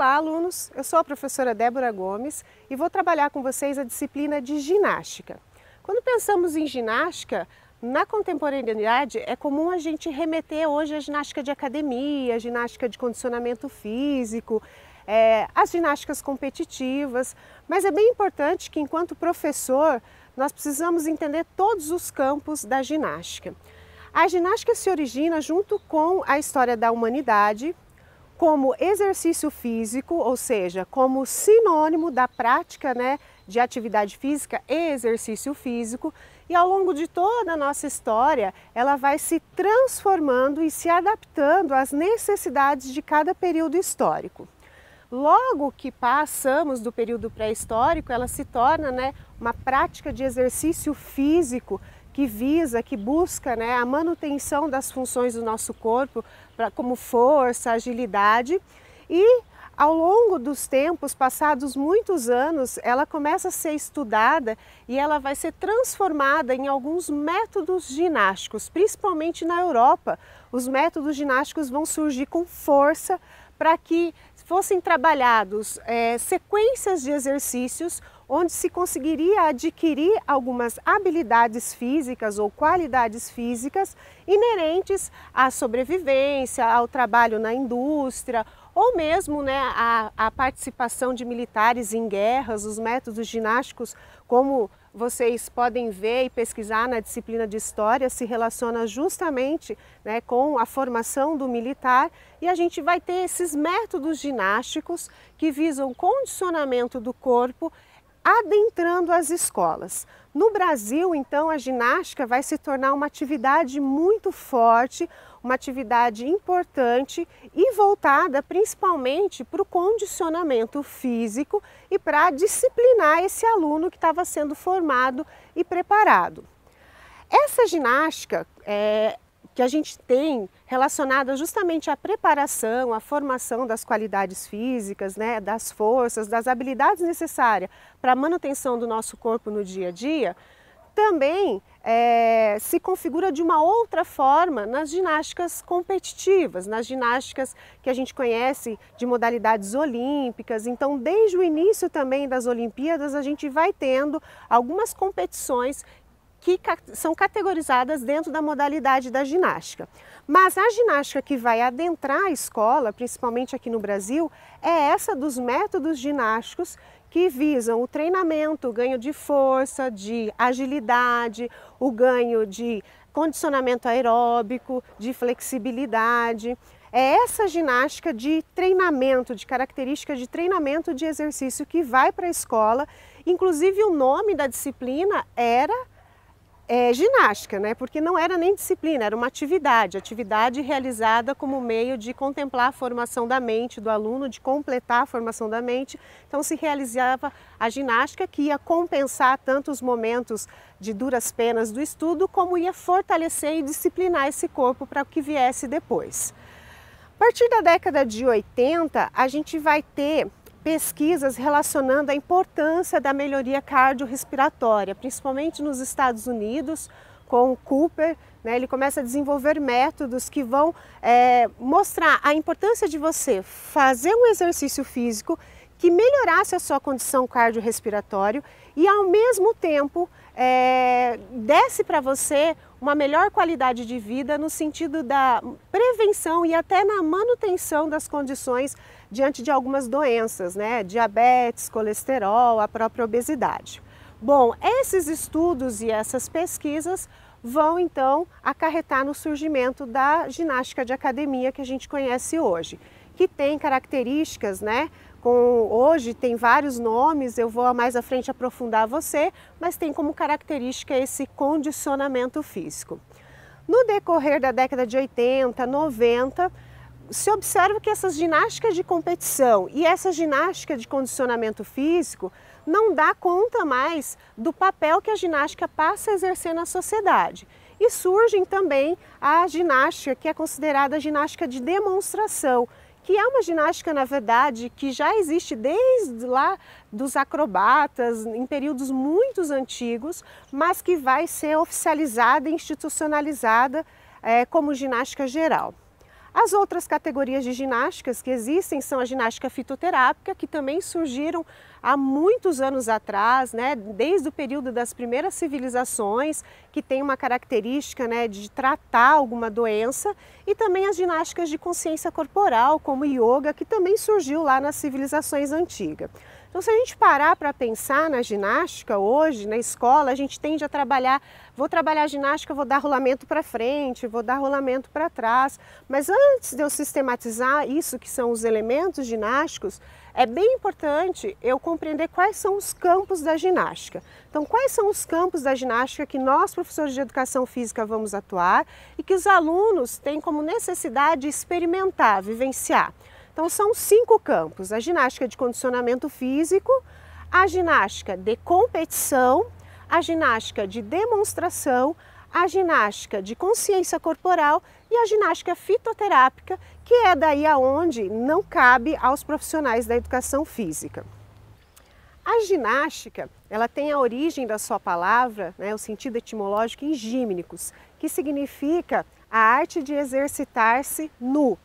Olá, alunos! Eu sou a professora Débora Gomes e vou trabalhar com vocês a disciplina de ginástica. Quando pensamos em ginástica, na contemporaneidade é comum a gente remeter hoje à ginástica de academia, à ginástica de condicionamento físico, é, às ginásticas competitivas, mas é bem importante que, enquanto professor, nós precisamos entender todos os campos da ginástica. A ginástica se origina junto com a história da humanidade, como exercício físico, ou seja, como sinônimo da prática né, de atividade física e exercício físico. E ao longo de toda a nossa história, ela vai se transformando e se adaptando às necessidades de cada período histórico. Logo que passamos do período pré-histórico, ela se torna né, uma prática de exercício físico que visa, que busca né, a manutenção das funções do nosso corpo, pra, como força, agilidade. E ao longo dos tempos, passados muitos anos, ela começa a ser estudada e ela vai ser transformada em alguns métodos ginásticos, principalmente na Europa. Os métodos ginásticos vão surgir com força para que fossem trabalhados é, sequências de exercícios onde se conseguiria adquirir algumas habilidades físicas ou qualidades físicas inerentes à sobrevivência, ao trabalho na indústria ou mesmo né, a, a participação de militares em guerras, os métodos ginásticos, como vocês podem ver e pesquisar na disciplina de História, se relaciona justamente né, com a formação do militar e a gente vai ter esses métodos ginásticos que visam condicionamento do corpo adentrando as escolas. No Brasil, então, a ginástica vai se tornar uma atividade muito forte, uma atividade importante e voltada principalmente para o condicionamento físico e para disciplinar esse aluno que estava sendo formado e preparado. Essa ginástica, é, que a gente tem relacionada justamente à preparação, à formação das qualidades físicas, né, das forças, das habilidades necessárias para a manutenção do nosso corpo no dia a dia, também é, se configura de uma outra forma nas ginásticas competitivas, nas ginásticas que a gente conhece de modalidades olímpicas. Então, desde o início também das Olimpíadas, a gente vai tendo algumas competições que são categorizadas dentro da modalidade da ginástica. Mas a ginástica que vai adentrar a escola, principalmente aqui no Brasil, é essa dos métodos ginásticos que visam o treinamento, o ganho de força, de agilidade, o ganho de condicionamento aeróbico, de flexibilidade. É essa ginástica de treinamento, de característica de treinamento de exercício que vai para a escola. Inclusive, o nome da disciplina era é, ginástica, né? porque não era nem disciplina, era uma atividade, atividade realizada como meio de contemplar a formação da mente do aluno, de completar a formação da mente. Então se realizava a ginástica que ia compensar tanto os momentos de duras penas do estudo, como ia fortalecer e disciplinar esse corpo para o que viesse depois. A partir da década de 80, a gente vai ter pesquisas relacionando a importância da melhoria cardiorrespiratória, principalmente nos Estados Unidos, com o Cooper. Né, ele começa a desenvolver métodos que vão é, mostrar a importância de você fazer um exercício físico que melhorasse a sua condição cardiorrespiratória e, ao mesmo tempo, é, desse para você uma melhor qualidade de vida no sentido da prevenção e até na manutenção das condições diante de algumas doenças, né? Diabetes, colesterol, a própria obesidade. Bom, esses estudos e essas pesquisas vão então acarretar no surgimento da ginástica de academia que a gente conhece hoje, que tem características, né? Com, hoje tem vários nomes, eu vou mais à frente aprofundar você, mas tem como característica esse condicionamento físico. No decorrer da década de 80, 90, se observa que essas ginásticas de competição e essa ginástica de condicionamento físico não dá conta mais do papel que a ginástica passa a exercer na sociedade. E surgem também a ginástica que é considerada ginástica de demonstração, que é uma ginástica, na verdade, que já existe desde lá dos acrobatas, em períodos muito antigos, mas que vai ser oficializada e institucionalizada é, como ginástica geral. As outras categorias de ginásticas que existem são a ginástica fitoterápica, que também surgiram há muitos anos atrás, né, desde o período das primeiras civilizações, que tem uma característica né, de tratar alguma doença, e também as ginásticas de consciência corporal, como yoga, que também surgiu lá nas civilizações antigas. Então, se a gente parar para pensar na ginástica hoje, na escola, a gente tende a trabalhar, vou trabalhar ginástica, vou dar rolamento para frente, vou dar rolamento para trás. Mas antes de eu sistematizar isso que são os elementos ginásticos, é bem importante eu compreender quais são os campos da ginástica. Então, quais são os campos da ginástica que nós, professores de educação física, vamos atuar e que os alunos têm como necessidade experimentar, vivenciar. Então, são cinco campos: a ginástica de condicionamento físico, a ginástica de competição, a ginástica de demonstração, a ginástica de consciência corporal e a ginástica fitoterápica, que é daí aonde não cabe aos profissionais da educação física. A ginástica, ela tem a origem da sua palavra, né, o sentido etimológico em gímnicos, que significa a arte de exercitar-se nu.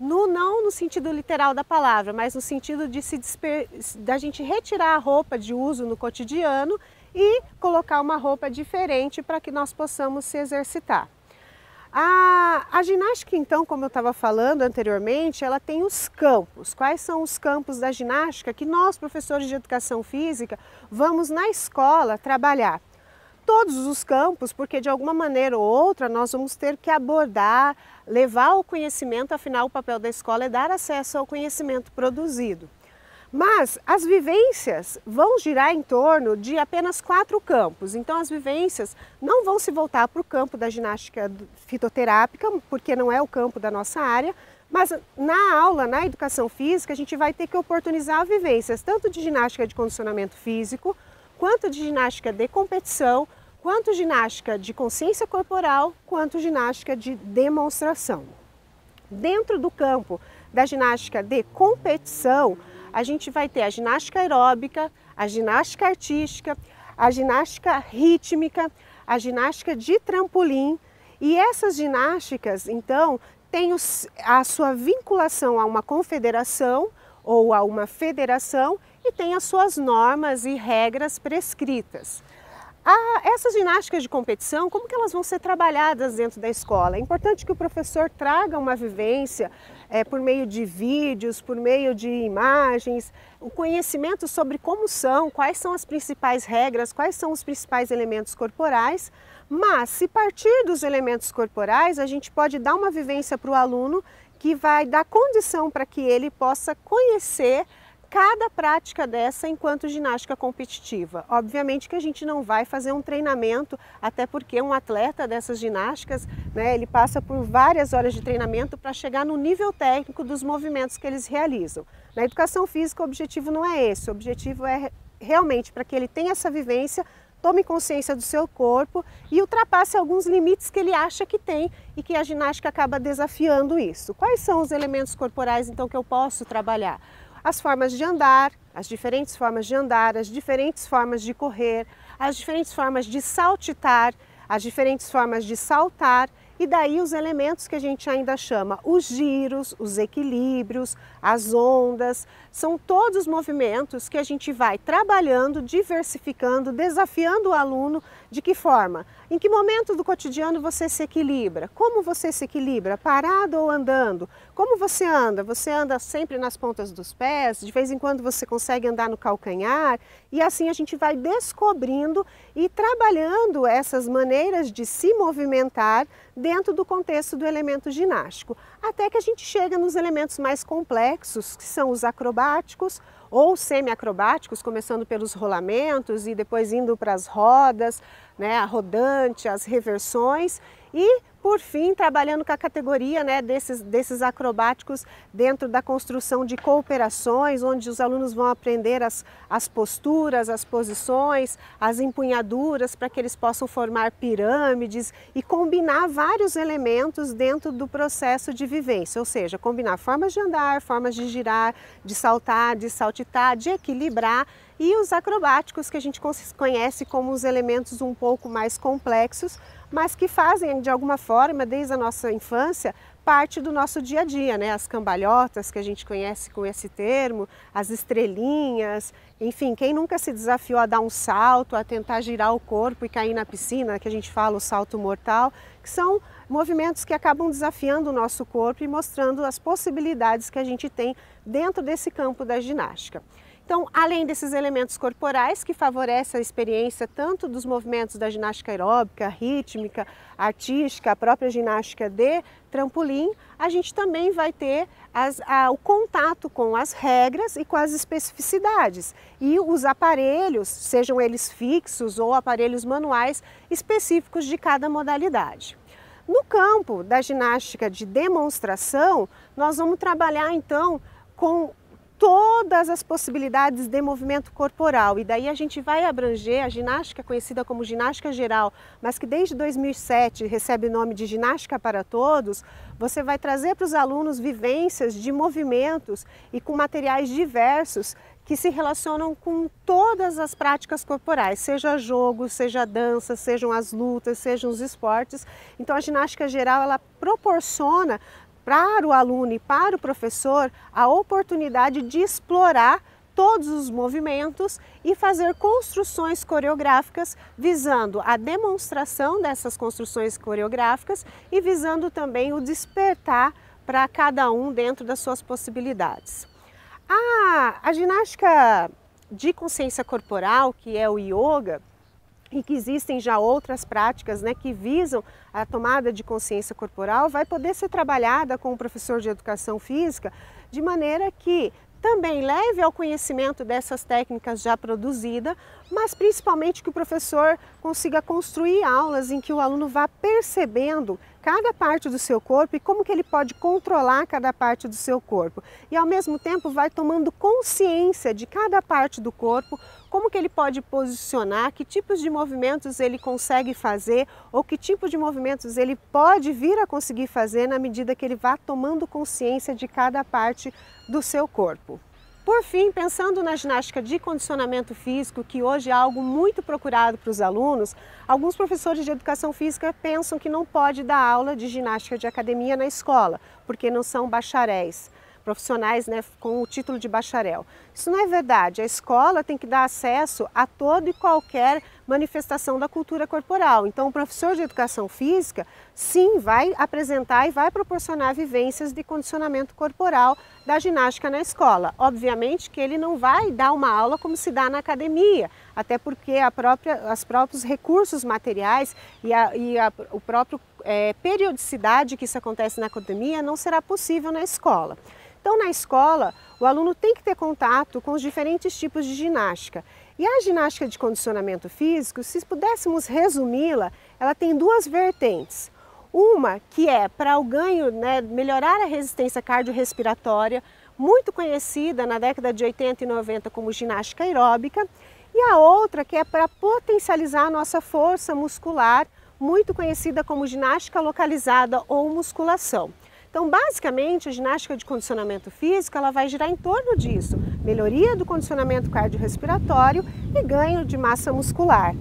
Nu não no sentido literal da palavra, mas no sentido de se desper... da gente retirar a roupa de uso no cotidiano e colocar uma roupa diferente para que nós possamos se exercitar. A, a, ginástica, então, como eu estava falando anteriormente, ela tem os campos. Quais são os campos da ginástica que nós, professores de educação física, vamos na escola trabalhar? Todos os campos, porque de alguma maneira ou outra nós vamos ter que abordar, levar o conhecimento, afinal, o papel da escola é dar acesso ao conhecimento produzido. Mas as vivências vão girar em torno de apenas quatro campos. Então, as vivências não vão se voltar para o campo da ginástica fitoterápica, porque não é o campo da nossa área. Mas na aula, na educação física, a gente vai ter que oportunizar vivências tanto de ginástica de condicionamento físico, quanto de ginástica de competição, quanto ginástica de consciência corporal, quanto ginástica de demonstração. Dentro do campo da ginástica de competição, a gente vai ter a ginástica aeróbica, a ginástica artística, a ginástica rítmica, a ginástica de trampolim. E essas ginásticas, então, têm a sua vinculação a uma confederação ou a uma federação e têm as suas normas e regras prescritas. Ah, essas ginásticas de competição, como que elas vão ser trabalhadas dentro da escola? É importante que o professor traga uma vivência é, por meio de vídeos, por meio de imagens, o conhecimento sobre como são, quais são as principais regras, quais são os principais elementos corporais. Mas, se partir dos elementos corporais, a gente pode dar uma vivência para o aluno que vai dar condição para que ele possa conhecer cada prática dessa enquanto ginástica competitiva. Obviamente que a gente não vai fazer um treinamento, até porque um atleta dessas ginásticas, né, ele passa por várias horas de treinamento para chegar no nível técnico dos movimentos que eles realizam. Na educação física o objetivo não é esse, o objetivo é realmente para que ele tenha essa vivência, tome consciência do seu corpo e ultrapasse alguns limites que ele acha que tem e que a ginástica acaba desafiando isso. Quais são os elementos corporais então que eu posso trabalhar? as formas de andar, as diferentes formas de andar, as diferentes formas de correr, as diferentes formas de saltitar, as diferentes formas de saltar e daí os elementos que a gente ainda chama os giros, os equilíbrios, as ondas, são todos os movimentos que a gente vai trabalhando, diversificando, desafiando o aluno de que forma? Em que momento do cotidiano você se equilibra? Como você se equilibra? Parado ou andando? Como você anda? Você anda sempre nas pontas dos pés? De vez em quando você consegue andar no calcanhar? E assim a gente vai descobrindo e trabalhando essas maneiras de se movimentar dentro do contexto do elemento ginástico, até que a gente chega nos elementos mais complexos, que são os acrobáticos ou semi-acrobáticos, começando pelos rolamentos e depois indo para as rodas, né, a rodante, as reversões e, por fim, trabalhando com a categoria né, desses, desses acrobáticos dentro da construção de cooperações, onde os alunos vão aprender as, as posturas, as posições, as empunhaduras, para que eles possam formar pirâmides e combinar vários elementos dentro do processo de vivência, ou seja, combinar formas de andar, formas de girar, de saltar, de saltitar, de equilibrar e os acrobáticos que a gente conhece como os elementos um pouco mais complexos, mas que fazem, de alguma forma, desde a nossa infância, parte do nosso dia a dia, né? As cambalhotas que a gente conhece com esse termo, as estrelinhas, enfim, quem nunca se desafiou a dar um salto, a tentar girar o corpo e cair na piscina, que a gente fala o salto mortal, que são movimentos que acabam desafiando o nosso corpo e mostrando as possibilidades que a gente tem dentro desse campo da ginástica. Então, além desses elementos corporais que favorecem a experiência tanto dos movimentos da ginástica aeróbica, rítmica, artística, a própria ginástica de trampolim, a gente também vai ter as, a, o contato com as regras e com as especificidades e os aparelhos, sejam eles fixos ou aparelhos manuais específicos de cada modalidade. No campo da ginástica de demonstração, nós vamos trabalhar então com todas as possibilidades de movimento corporal. E daí a gente vai abranger a ginástica conhecida como ginástica geral, mas que desde 2007 recebe o nome de ginástica para todos. Você vai trazer para os alunos vivências de movimentos e com materiais diversos que se relacionam com todas as práticas corporais, seja jogo, seja dança, sejam as lutas, sejam os esportes. Então a ginástica geral ela proporciona para o aluno e para o professor a oportunidade de explorar todos os movimentos e fazer construções coreográficas visando a demonstração dessas construções coreográficas e visando também o despertar para cada um dentro das suas possibilidades. A, a ginástica de consciência corporal, que é o yoga, e que existem já outras práticas né, que visam a tomada de consciência corporal, vai poder ser trabalhada com o professor de educação física de maneira que também leve ao conhecimento dessas técnicas já produzidas, mas principalmente que o professor consiga construir aulas em que o aluno vá percebendo cada parte do seu corpo e como que ele pode controlar cada parte do seu corpo. E ao mesmo tempo vai tomando consciência de cada parte do corpo, como que ele pode posicionar, que tipos de movimentos ele consegue fazer ou que tipo de movimentos ele pode vir a conseguir fazer na medida que ele vá tomando consciência de cada parte do seu corpo. Por fim, pensando na ginástica de condicionamento físico, que hoje é algo muito procurado para os alunos, alguns professores de educação física pensam que não pode dar aula de ginástica de academia na escola, porque não são bacharéis profissionais né, com o título de bacharel. Isso não é verdade. A escola tem que dar acesso a todo e qualquer manifestação da cultura corporal. Então, o professor de educação física, sim, vai apresentar e vai proporcionar vivências de condicionamento corporal da ginástica na escola. Obviamente que ele não vai dar uma aula como se dá na academia, até porque a própria, os próprios recursos materiais e, a, e a, o próprio é, periodicidade que isso acontece na academia não será possível na escola. Então, na escola, o aluno tem que ter contato com os diferentes tipos de ginástica. E a ginástica de condicionamento físico, se pudéssemos resumi-la, ela tem duas vertentes. Uma que é para o ganho, né, melhorar a resistência cardiorrespiratória, muito conhecida na década de 80 e 90 como ginástica aeróbica, e a outra que é para potencializar a nossa força muscular, muito conhecida como ginástica localizada ou musculação. Então, basicamente, a ginástica de condicionamento físico ela vai girar em torno disso: melhoria do condicionamento cardiorrespiratório e ganho de massa muscular.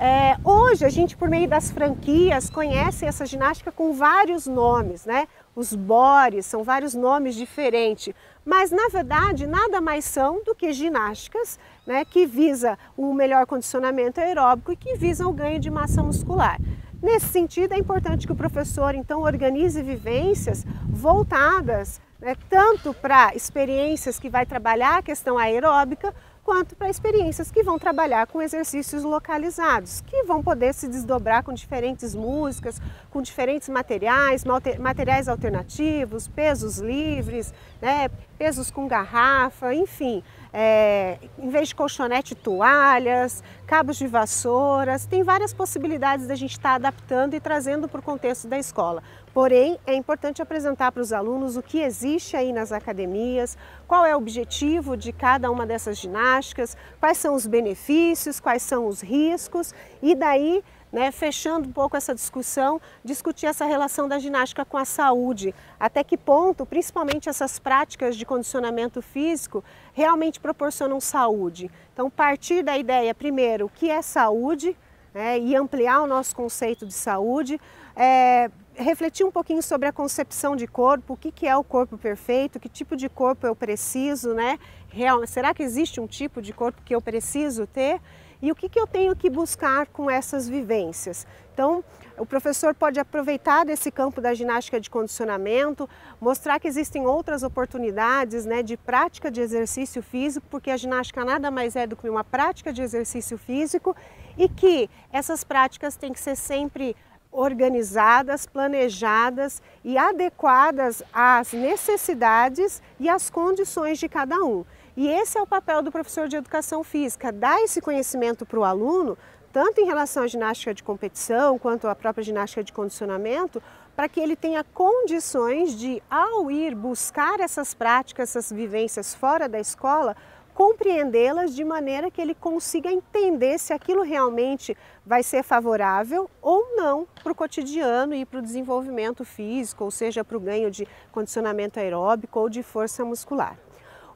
É, hoje a gente, por meio das franquias, conhece essa ginástica com vários nomes, né? Os bores são vários nomes diferentes, mas na verdade nada mais são do que ginásticas né, que visa o um melhor condicionamento aeróbico e que visam o ganho de massa muscular. Nesse sentido, é importante que o professor então organize vivências voltadas né, tanto para experiências que vai trabalhar a questão aeróbica, quanto para experiências que vão trabalhar com exercícios localizados, que vão poder se desdobrar com diferentes músicas, com diferentes materiais, materiais alternativos, pesos livres, né, pesos com garrafa, enfim é, em vez de colchonete, toalhas, cabos de vassouras. Tem várias possibilidades da gente estar tá adaptando e trazendo para o contexto da escola. Porém, é importante apresentar para os alunos o que existe aí nas academias, qual é o objetivo de cada uma dessas ginásticas, quais são os benefícios, quais são os riscos e daí né, fechando um pouco essa discussão, discutir essa relação da ginástica com a saúde. Até que ponto, principalmente essas práticas de condicionamento físico, realmente proporcionam saúde. Então, partir da ideia, primeiro, o que é saúde, né, e ampliar o nosso conceito de saúde, é, refletir um pouquinho sobre a concepção de corpo, o que, que é o corpo perfeito, que tipo de corpo eu preciso, né? Real, será que existe um tipo de corpo que eu preciso ter? E o que, que eu tenho que buscar com essas vivências? Então, o professor pode aproveitar desse campo da ginástica de condicionamento, mostrar que existem outras oportunidades né, de prática de exercício físico, porque a ginástica nada mais é do que uma prática de exercício físico e que essas práticas têm que ser sempre organizadas, planejadas e adequadas às necessidades e às condições de cada um. E esse é o papel do professor de educação física, dar esse conhecimento para o aluno, tanto em relação à ginástica de competição quanto à própria ginástica de condicionamento, para que ele tenha condições de, ao ir buscar essas práticas, essas vivências fora da escola, compreendê-las de maneira que ele consiga entender se aquilo realmente vai ser favorável ou não para o cotidiano e para o desenvolvimento físico, ou seja, para o ganho de condicionamento aeróbico ou de força muscular.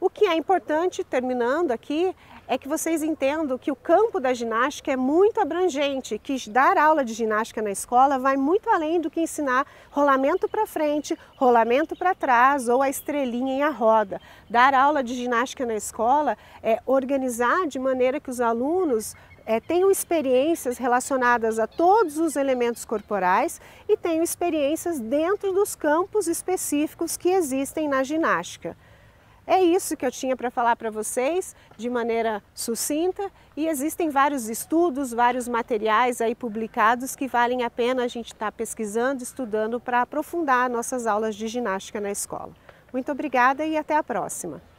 O que é importante, terminando aqui, é que vocês entendam que o campo da ginástica é muito abrangente, que dar aula de ginástica na escola vai muito além do que ensinar rolamento para frente, rolamento para trás ou a estrelinha em a roda. Dar aula de ginástica na escola é organizar de maneira que os alunos é, tenham experiências relacionadas a todos os elementos corporais e tenham experiências dentro dos campos específicos que existem na ginástica. É isso que eu tinha para falar para vocês de maneira sucinta e existem vários estudos, vários materiais aí publicados que valem a pena a gente estar tá pesquisando, estudando para aprofundar nossas aulas de ginástica na escola. Muito obrigada e até a próxima!